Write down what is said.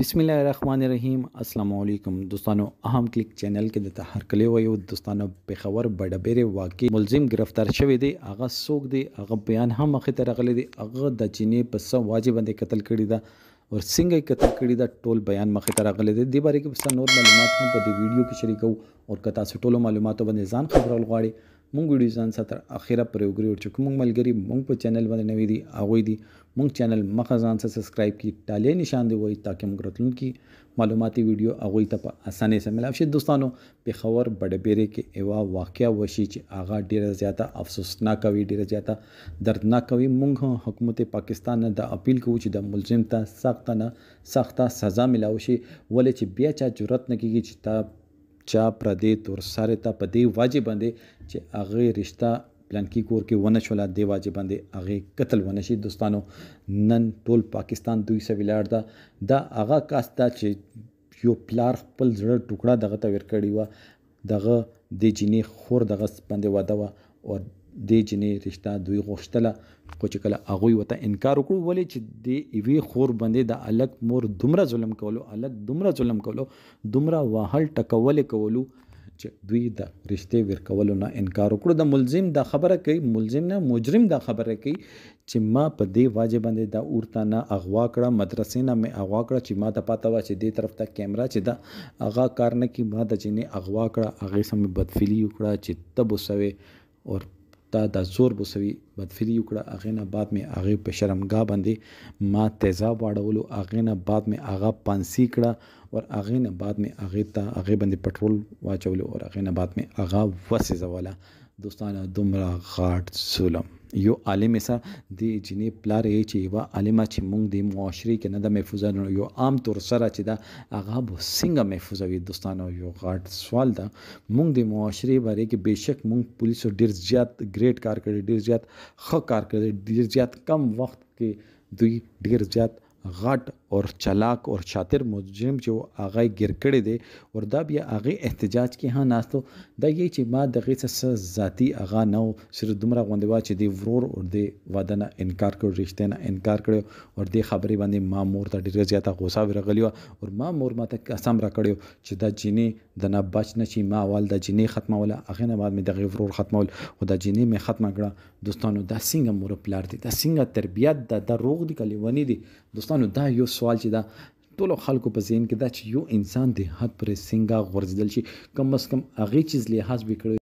बिसमिल रहीम अल्लाम दोस्तानो अहम क्लिक चैनल کې د تحرکلې وایو دوستانو په خبر بډبېرې واقع ملزم گرفتار شوی دی هغه څوک دی هغه بیان هم مخې ته راغلی دی هغه د چینې په سم واجب باندې قتل کړی دا او څنګه قتل کړی دا ټول بیان مخې ته راغلی دی د باره کې نور معلومات هم په دې ویډیو کې شریکو او که تاسو ټول معلوماتو باندې ځان خبرول غواړئ مونږ ویډیو ځان سره اخیره پر وګوري چې کوم ملګری مونږ په چینل باندې نوی دي هغه دي مونږ چینل مخه ځان سره سبسکرایب کی ټاله نشان دی وای تاکي مونږ راتلونکي معلوماتي ویډیو هغه ته په اسانه سره ملاوي شي دوستانو په خبر بډه بیره کې ایوا واقعیا وشي چې هغه ډیره زیاته افسوسناک وی ډیره زیاته دردناک وی مونږ حکومت پاکستان نه د اپیل کوو چې د ملزم ته سخت نه سخت سزا ملاوي شي ولې چې بیا چا جرأت نه کیږي چې تا چا پردې تور سره ته په دې واجب باندې چې هغه رشتہ پلانکی کور کې ونه شولا دی واجب باندې هغه قتل ونه شي دوستانو نن ټول پاکستان دوی سوي لاړ دا دا هغه کاستا چې یو پلار خپل زړه ټوکړه دغه ته ور کړی و دغه د جینې خور دغه باندې واده و او د جنې رشتہ دوی غوښتله خو چې کله هغه وته انکار وکړو ولې چې د ایوي خور باندې د الګ مور دومره ظلم کولو الګ دومره ظلم کولو دومره واهل ټکول کولو چې دوی د رشتې ورکولو نه انکار وکړو د ملزم د خبره کوي ملزم نه مجرم د خبره کوي چې ما په دې واجب باندې دا اورته نه اغوا کړه مدرسې نه مې اغوا کړه چې ما ته پاته و چې دې طرف ته کیمرا چې دا اغا کار نه کی ما د جنې اغوا کړه هغه سم بدفلی وکړه چې تب وسوي اور دا د زور بوسوي بدفری وکړه اغه نه بعد می اغه په شرمګا باندې ما تیزاب واړولو اغه نه بعد می اغه پانسی کړه ور اغه نه بعد می اغه ته اغه باندې پټرول واچولو ور اغه نه بعد می اغه وسه زواله دوستانه دومره غاټ ظلم یو عالم سا د جنې پلار یې چې یو عالم چې مونږ د معاشري کې نه د محفوظه نه یو عام طور سره چې دا هغه به څنګه محفوظه وي دوستانو یو غاټ سوال ده مونږ د معاشري باندې کې بهشک مونږ پولیسو ډیر زیات ګریډ کار کړی ډیر زیات ښه کار کړی ډیر زیات کم وخت کې دوی ډیر زیات غټ او چلاک او شاطر مجرم چې هغه گیر کړی دی وردا بیا هغه احتجاج کې ها ناستو دا یی چې ما دغه څه ذاتی هغه نو سره دومره غوندې وا چې دی ورور او دی وادنه انکار کړو رښتیا نه انکار کړو او دی خبرې باندې ما مور ته ډیر زیاته غوسه ورغلی او ما مور ماته قسم را کړو چې دا جینې د نه بچ نه شي ما وال د جینې ختموله هغه نه بعد می دغه ورور ختمول او د جینې می ختمه کړه دوستانو دا څنګه مور پلار دی دا څنګه تربيت دا, دا روغ دی کلی ونی دی دوستانو دوستانو دا یو سوال چې دا ټول خلکو په ذهن کې دا چې یو انسان د حد پر څنګه غورځدل شي کم اس کم هغه چیز لحاظ وکړي